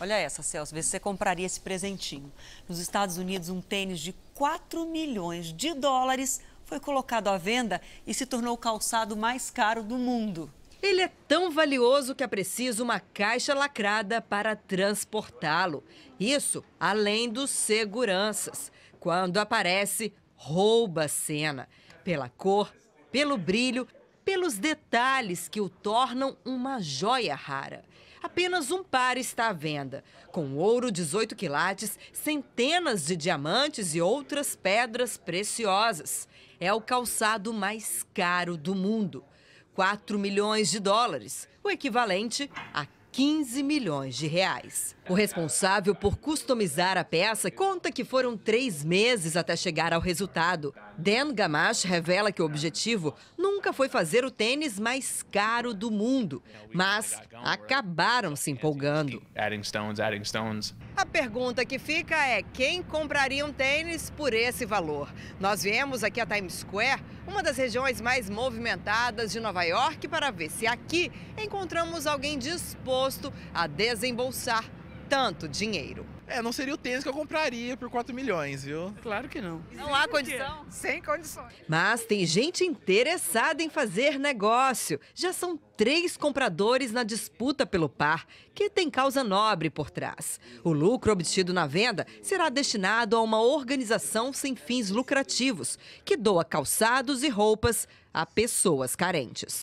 Olha essa, Celso, vê se você compraria esse presentinho. Nos Estados Unidos, um tênis de 4 milhões de dólares foi colocado à venda e se tornou o calçado mais caro do mundo. Ele é tão valioso que é preciso uma caixa lacrada para transportá-lo. Isso além dos seguranças. Quando aparece, rouba a cena. Pela cor, pelo brilho pelos detalhes que o tornam uma joia rara. Apenas um par está à venda, com ouro 18 quilates, centenas de diamantes e outras pedras preciosas. É o calçado mais caro do mundo. 4 milhões de dólares, o equivalente a 15 milhões de reais. O responsável por customizar a peça conta que foram três meses até chegar ao resultado. Dan Gamash revela que o objetivo nunca foi fazer o tênis mais caro do mundo, mas acabaram se empolgando. A pergunta que fica é quem compraria um tênis por esse valor? Nós viemos aqui a Times Square, uma das regiões mais movimentadas de Nova York, para ver se aqui encontramos alguém disposto a desembolsar tanto dinheiro. É, não seria o tênis que eu compraria por 4 milhões, viu? Claro que não. Não há condição? Sem condições. Mas tem gente interessada em fazer negócio. Já são três compradores na disputa pelo par, que tem causa nobre por trás. O lucro obtido na venda será destinado a uma organização sem fins lucrativos, que doa calçados e roupas a pessoas carentes.